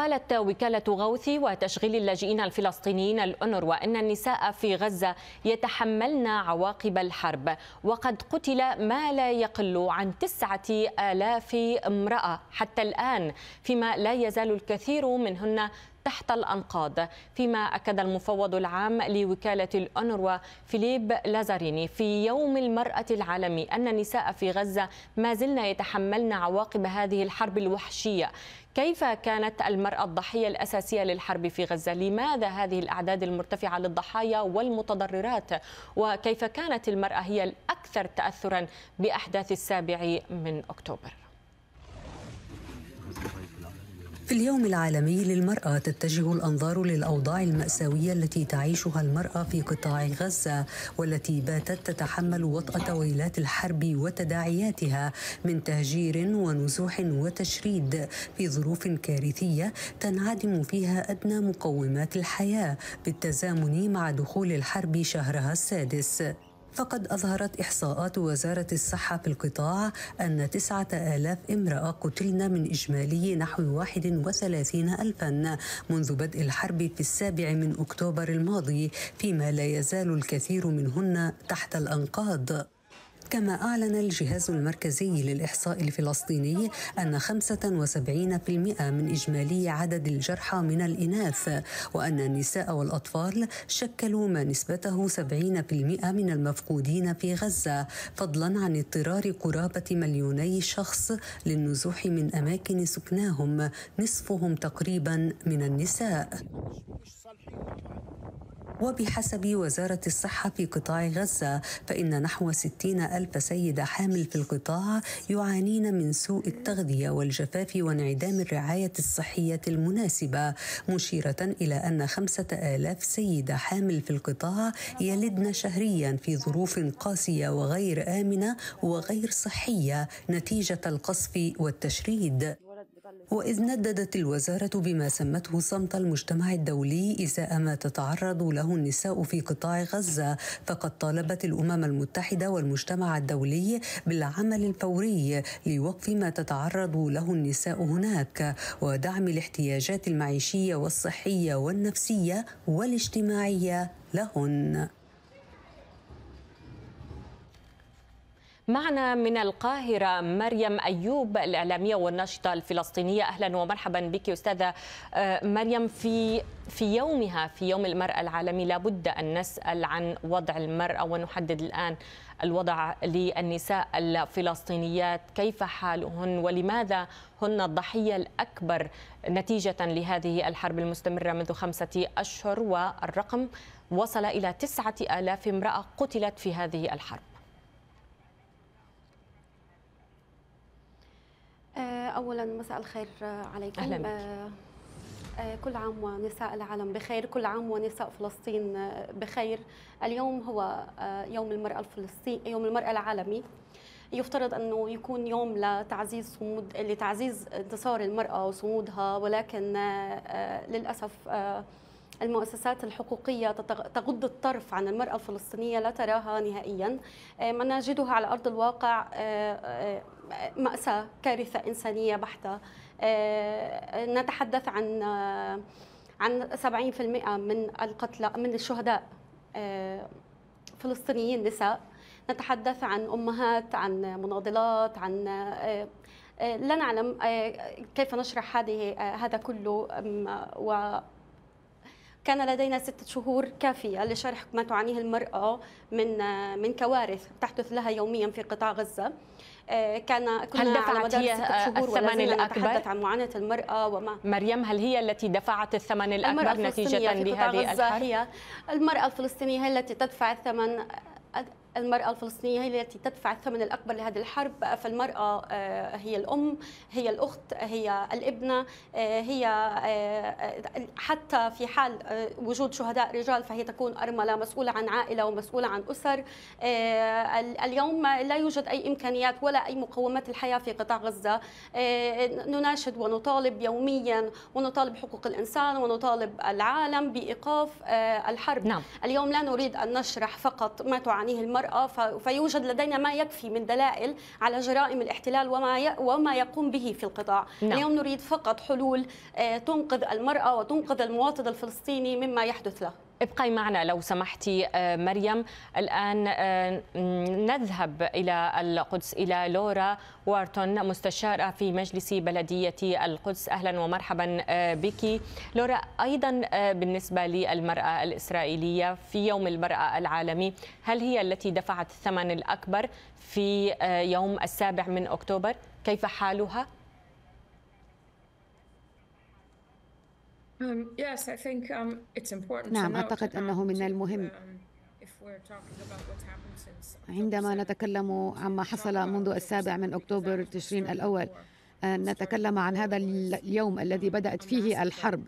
قالت وكالة غوث وتشغيل اللاجئين الفلسطينيين الأنروا أن النساء في غزة يتحملن عواقب الحرب وقد قتل ما لا يقل عن تسعة آلاف امرأة حتى الآن فيما لا يزال الكثير منهن تحت الأنقاض فيما أكد المفوض العام لوكالة الأنروا فيليب لازاريني في يوم المرأة العالمي أن النساء في غزة ما زلنا يتحملن عواقب هذه الحرب الوحشية كيف كانت المرأة الضحية الأساسية للحرب في غزة؟ لماذا هذه الأعداد المرتفعة للضحايا والمتضررات؟ وكيف كانت المرأة هي الأكثر تأثرا بأحداث السابع من أكتوبر؟ في اليوم العالمي للمرأة تتجه الأنظار للأوضاع المأساوية التي تعيشها المرأة في قطاع غزة والتي باتت تتحمل وطأة ويلات الحرب وتداعياتها من تهجير ونزوح وتشريد في ظروف كارثية تنعدم فيها أدنى مقومات الحياة بالتزامن مع دخول الحرب شهرها السادس. فقد أظهرت إحصاءات وزارة الصحة في القطاع أن تسعة آلاف امرأة قتلن من إجمالي نحو واحد وثلاثين ألفا منذ بدء الحرب في السابع من أكتوبر الماضي فيما لا يزال الكثير منهن تحت الأنقاض كما أعلن الجهاز المركزي للإحصاء الفلسطيني أن 75% من إجمالي عدد الجرحى من الإناث وأن النساء والأطفال شكلوا ما نسبته 70% من المفقودين في غزة فضلا عن اضطرار قرابة مليوني شخص للنزوح من أماكن سكناهم نصفهم تقريبا من النساء وبحسب وزارة الصحة في قطاع غزة فإن نحو 60 ألف سيدة حامل في القطاع يعانين من سوء التغذية والجفاف وانعدام الرعاية الصحية المناسبة مشيرة إلى أن خمسة آلاف سيدة حامل في القطاع يلدن شهريا في ظروف قاسية وغير آمنة وغير صحية نتيجة القصف والتشريد وإذ نددت الوزارة بما سمته صمت المجتمع الدولي إزاء ما تتعرض له النساء في قطاع غزة فقد طالبت الأمم المتحدة والمجتمع الدولي بالعمل الفوري لوقف ما تتعرض له النساء هناك ودعم الاحتياجات المعيشية والصحية والنفسية والاجتماعية لهن معنا من القاهرة مريم أيوب الإعلامية والناشطة الفلسطينية أهلا ومرحبا بك أستاذة آه، مريم في في يومها في يوم المرأة العالمي لابد أن نسأل عن وضع المرأة ونحدد الآن الوضع للنساء الفلسطينيات كيف حالهن ولماذا هن الضحية الأكبر نتيجة لهذه الحرب المستمرة منذ خمسة أشهر والرقم وصل إلى تسعة آلاف امرأة قتلت في هذه الحرب آه، اولا مساء الخير آه، عليكم اهلا آه، كل عام ونساء العالم بخير كل عام ونساء فلسطين بخير اليوم هو يوم المرأة الفلسطينية يوم المرأة العالمي يفترض انه يكون يوم لتعزيز صمود لتعزيز انتصار المرأة وصمودها ولكن للاسف المؤسسات الحقوقية تغض الطرف عن المرأة الفلسطينية لا تراها نهائيا ما نجدها على أرض الواقع مأساة كارثة إنسانية بحتة آه، نتحدث عن آه، عن 70% من القتلى من الشهداء آه، فلسطينيين نساء نتحدث عن أمهات عن مناضلات عن لا نعلم كيف نشرح هذه هذا كله و كان لدينا ستة شهور كافية لشرح ما تعانيه المرأة من من كوارث تحدث لها يوميا في قطاع غزة آه، كان كنا هل دفعت على مدار هي ستة آه، شهور الثمن الأكبر؟ عن معاناة المرأة وما مريم هل هي التي دفعت الثمن الأكبر نتيجة لهذه الحرب؟ هي المرأة الفلسطينية هي التي تدفع الثمن المرأة الفلسطينية هي التي تدفع الثمن الأكبر لهذه الحرب فالمرأة آه، هي الأم هي الأخت هي الابنة آه، هي آه، حتى في حال وجود شهداء رجال فهي تكون أرملة مسؤولة عن عائلة ومسؤولة عن أسر اليوم لا يوجد أي إمكانيات ولا أي مقومات الحياة في قطاع غزة نناشد ونطالب يوميا ونطالب حقوق الإنسان ونطالب العالم بإيقاف الحرب نعم. اليوم لا نريد أن نشرح فقط ما تعانيه المرأة المرأة فيوجد لدينا ما يكفي من دلائل على جرائم الاحتلال وما وما يقوم به في القطاع نعم. اليوم نريد فقط حلول آه، تنقذ المرأة وتنقذ المواطن الفلسطيني مما يحدث له ابقي معنا لو سمحتي آه، مريم الآن آه، نذهب إلى القدس إلى لورا وارتون مستشارة في مجلس بلدية القدس أهلا ومرحبا آه، بك لورا أيضا بالنسبة للمرأة الإسرائيلية في يوم المرأة العالمي هل هي التي دفعت الثمن الأكبر في يوم السابع من أكتوبر كيف حالها؟ Um, um, نعم أعتقد أنه من المهم um, عندما نتكلم عما حصل uh, منذ السابع من أكتوبر تشرين الأول آه، نتكلم عن هذا اليوم الذي بدأت فيه الحرب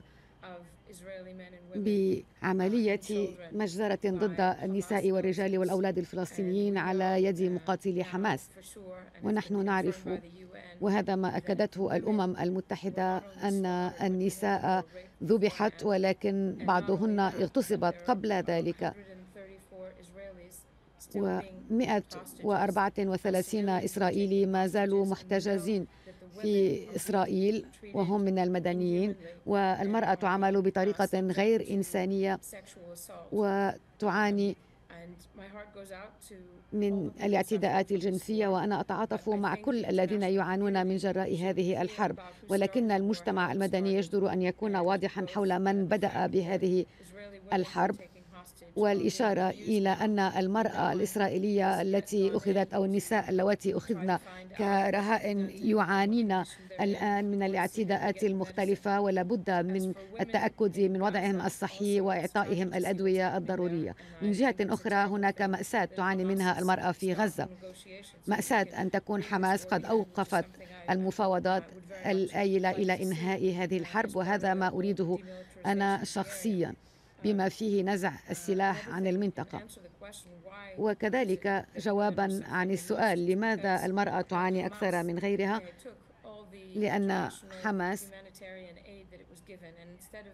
بعملية مجزرة ضد النساء والرجال والأولاد الفلسطينيين uh, على يد مقاتلي حماس ونحن نعرف وهذا ما أكدته الأمم المتحدة أن النساء ذبحت ولكن بعضهن اغتصبت قبل ذلك و 134 إسرائيلي ما زالوا محتجزين في إسرائيل وهم من المدنيين والمرأة تعامل بطريقة غير إنسانية وتعاني من الاعتداءات الجنسية وأنا أتعاطف مع كل الذين يعانون من جراء هذه الحرب ولكن المجتمع المدني يجدر أن يكون واضحا حول من بدأ بهذه الحرب والإشارة إلى أن المرأة الإسرائيلية التي أخذت أو النساء اللواتي أخذن كرهائن يعانين الآن من الاعتداءات المختلفة ولا بد من التأكد من وضعهم الصحي وإعطائهم الأدوية الضرورية من جهة أخرى هناك مأساة تعاني منها المرأة في غزة مأساة أن تكون حماس قد أوقفت المفاوضات الآيلة إلى إنهاء هذه الحرب وهذا ما أريده أنا شخصياً بما فيه نزع السلاح عن المنطقة وكذلك جوابا عن السؤال لماذا المرأة تعاني أكثر من غيرها لأن حماس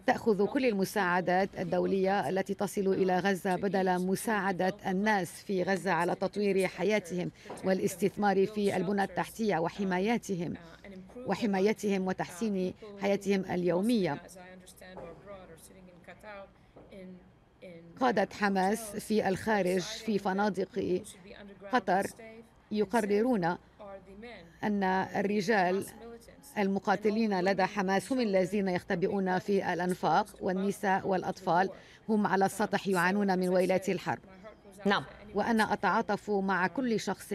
تأخذ كل المساعدات الدولية التي تصل إلى غزة بدل مساعدة الناس في غزة على تطوير حياتهم والاستثمار في البنى التحتية وحمايتهم وحمايتهم وتحسين حياتهم اليومية قادة حماس في الخارج في فنادق قطر يقررون أن الرجال المقاتلين لدى حماس هم الذين يختبئون في الأنفاق والنساء والأطفال هم على um, السطح يعانون من ويلات الحرب نعم وأنا أتعاطف مع um, كل شخص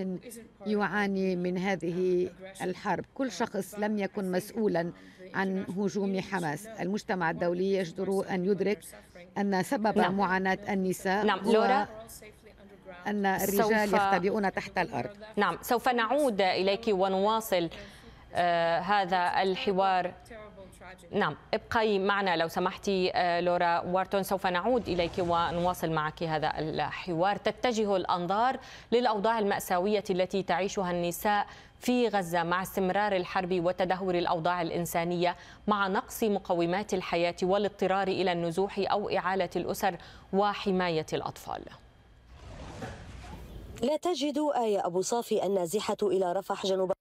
يعاني من uh, هذه الحرب كل uh, شخص لم يكن مسؤولا عن هجوم حماس المجتمع الدولي يجدر أن يدرك أن سبب نعم. معاناة النساء نعم. لورا أن الرجال سوف... يختبئون تحت الأرض نعم سوف نعود إليك ونواصل آه هذا الحوار نعم ابقي معنا لو سمحتي آه، لورا وارتون سوف نعود إليك ونواصل معك هذا الحوار تتجه الأنظار للأوضاع المأساوية التي تعيشها النساء في غزة مع استمرار الحرب وتدهور الأوضاع الإنسانية مع نقص مقومات الحياة والاضطرار إلى النزوح أو إعالة الأسر وحماية الأطفال لا تجد آية أبو صافي النازحة إلى رفح جنوب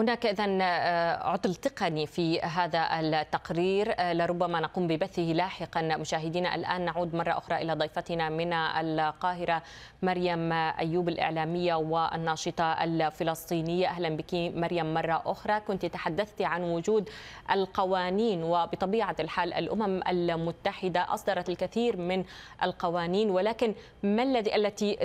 هناك إذا آه، عطل تقني في هذا التقرير آه، لربما نقوم ببثه لاحقا مشاهدينا الآن نعود مرة أخرى إلى ضيفتنا من القاهرة مريم أيوب الإعلامية والناشطة الفلسطينية أهلا بك مريم مرة أخرى كنت تحدثت عن وجود القوانين وبطبيعة الحال الأمم المتحدة أصدرت الكثير من القوانين ولكن ما الذي التي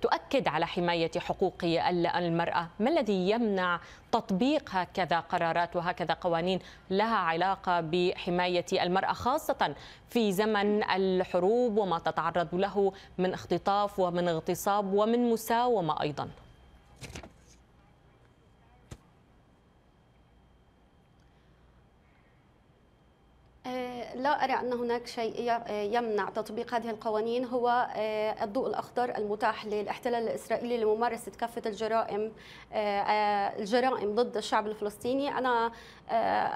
تؤكد على حماية حقوق المرأة ما الذي يمنع تطبيق هكذا قرارات وهكذا قوانين لها علاقة بحماية المرأة خاصة في زمن الحروب وما تتعرض له من اختطاف ومن اغتصاب ومن مساومة أيضا لا أرى أن هناك شيء يمنع تطبيق هذه القوانين هو آه، الضوء الأخضر المتاح للاحتلال الإسرائيلي لممارسة كافة الجرائم آه، آه، الجرائم ضد الشعب الفلسطيني أنا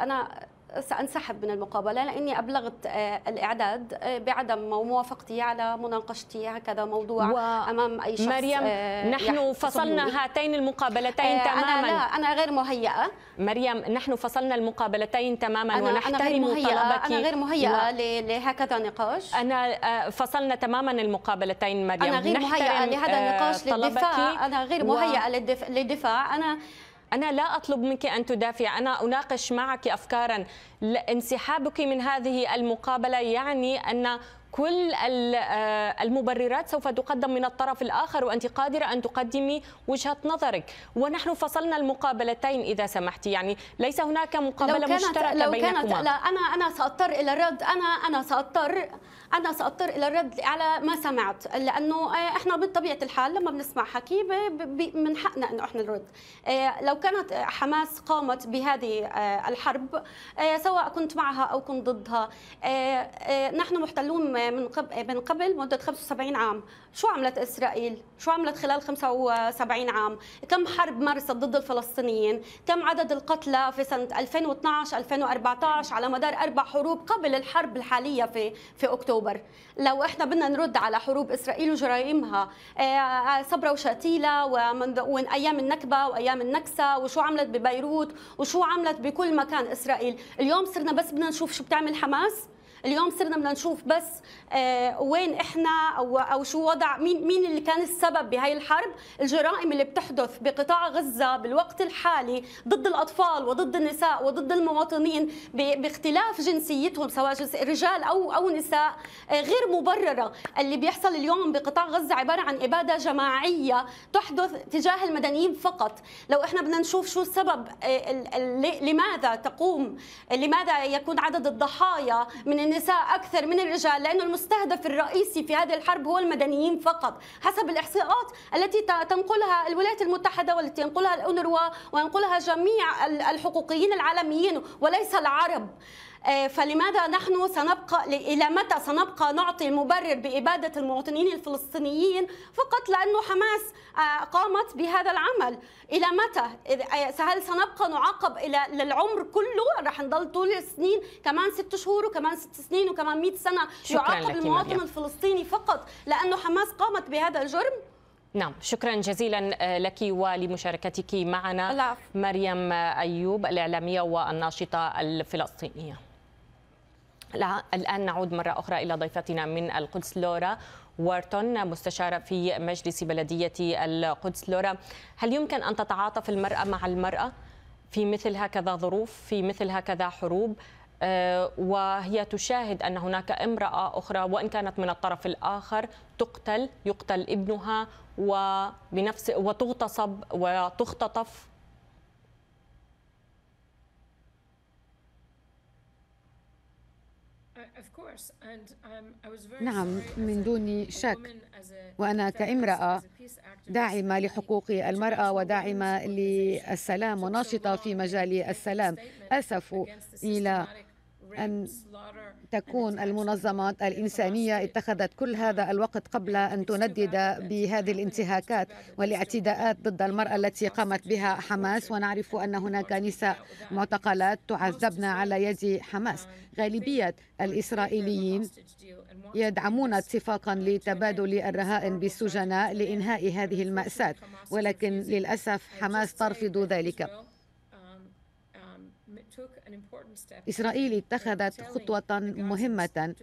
أنا سأنسحب من المقابلة لأني أبلغت آه، الإعداد آه، بعدم موافقتي على مناقشتي هكذا موضوع و... أمام أي شخص مريم آه، نحن فصلنا هاتين المقابلتين تماما أنا لا أنا غير مهيئة مريم نحن فصلنا المقابلتين تماما أنا ونحترم أنا غير أنا غير مهيئة و... لهكذا نقاش أنا فصلنا تماما المقابلتين مريم أنا غير مهيئة لهذا النقاش للدفاع أنا غير مهيئة و... للدفاع أنا أنا لا أطلب منك أن تدافع أنا أناقش معك أفكارا انسحابك من هذه المقابلة يعني أن كل آه، المبررات سوف تقدم من الطرف الآخر وأنت قادرة أن تقدمي وجهة نظرك ونحن فصلنا المقابلتين إذا سمحتي يعني ليس هناك مقابلة لو كانت مشتركة لو بينكما كانت لا أنا أنا سأضطر إلى الرد أنا أنا سأضطر أنا سأضطر إلى الرد على ما سمعت لأنه آه، إحنا بطبيعة الحال لما بنسمع حكي من حقنا إنه إحنا نرد آه، لو كانت حماس قامت بهذه الحرب سواء كنت معها أو كنت ضدها نحن محتلون من قبل من قبل مده 75 عام، شو عملت اسرائيل؟ شو عملت خلال 75 عام؟ كم حرب مارست ضد الفلسطينيين؟ كم عدد القتلى في سنه 2012 2014 على مدار اربع حروب قبل الحرب الحاليه في في اكتوبر؟ لو احنا بدنا نرد على حروب اسرائيل وجرائمها آه، آه، صبرا وشتيله ومن ومن ايام النكبه وايام النكسه وشو عملت ببيروت وشو عملت بكل مكان اسرائيل، اليوم صرنا بس بدنا نشوف شو بتعمل حماس؟ اليوم صرنا بدنا نشوف بس آه، وين احنا او او شو وضع مين مين اللي كان السبب بهي الحرب الجرائم اللي بتحدث بقطاع غزه بالوقت الحالي ضد الاطفال وضد النساء وضد المواطنين باختلاف جنسيتهم سواء رجال او او نساء آه، غير مبرره اللي بيحصل اليوم بقطاع غزه عباره عن اباده جماعيه تحدث تجاه المدنيين فقط لو احنا بدنا نشوف شو السبب آه، لماذا تقوم لماذا يكون عدد الضحايا من النساء أكثر من الرجال لأن المستهدف الرئيسي في هذه الحرب هو المدنيين فقط حسب الإحصاءات التي تنقلها الولايات المتحدة والتي ينقلها الأونروا وينقلها جميع الحقوقيين العالميين وليس العرب آه، فلماذا نحن سنبقى إلى متى سنبقى نعطي مبرر بإبادة المواطنين الفلسطينيين فقط لأنه حماس آه، قامت بهذا العمل إلى متى آه، هل سنبقى نعاقب إلى للعمر كله رح نضل طول السنين كمان ست شهور وكمان ست سنين وكمان 100 سنة يعاقب المواطن مريم. الفلسطيني فقط لأنه حماس قامت بهذا الجرم نعم شكرا جزيلا لك ولمشاركتك معنا مريم أيوب الإعلامية والناشطة الفلسطينية لا الآن نعود مرة أخرى إلى ضيفتنا من القدس لورا وارتون مستشارة في مجلس بلدية القدس لورا هل يمكن أن تتعاطف المرأة مع المرأة في مثل هكذا ظروف في مثل هكذا حروب آه، وهي تشاهد أن هناك امرأة أخرى وإن كانت من الطرف الآخر تقتل يقتل ابنها وبنفس وتغتصب وتختطف Um, نعم من دون شك وانا كامراه داعمه لحقوق المراه وداعمه للسلام وناشطه في مجال السلام اسف الى أن تكون المنظمات الإنسانية اتخذت كل هذا الوقت قبل أن تندد بهذه الانتهاكات والاعتداءات ضد المرأة التي قامت بها حماس ونعرف أن هناك نساء معتقلات تعذبن على يد حماس غالبية الإسرائيليين يدعمون اتفاقا لتبادل الرهائن بالسجناء لإنهاء هذه المأساة ولكن للأسف حماس ترفض ذلك إسرائيل اتخذت خطوة مهمة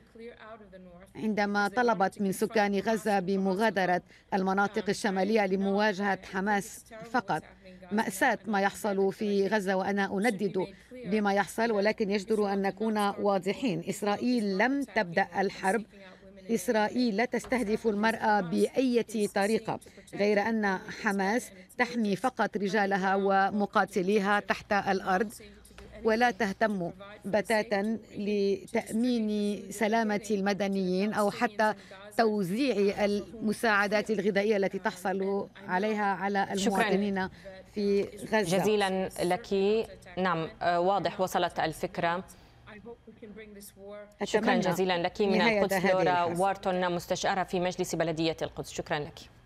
عندما طلبت من سكان غزة بمغادرة المناطق الشمالية لمواجهة حماس فقط مأساة ما يحصل في غزة وأنا أندد بما يحصل ولكن يجدر أن نكون واضحين إسرائيل لم تبدأ الحرب إسرائيل لا تستهدف المرأة بأية طريقة غير أن حماس تحمي فقط رجالها ومقاتليها تحت الأرض ولا تهتم بتاتا لتأمين سلامة المدنيين أو حتى توزيع المساعدات الغذائية التي تحصل عليها على المواطنين في غزة جزيلا لك نعم آه، واضح وصلت الفكرة شكرا جزيلا لك من القدس لورا وارتون مستشارة في مجلس بلدية القدس شكرا لك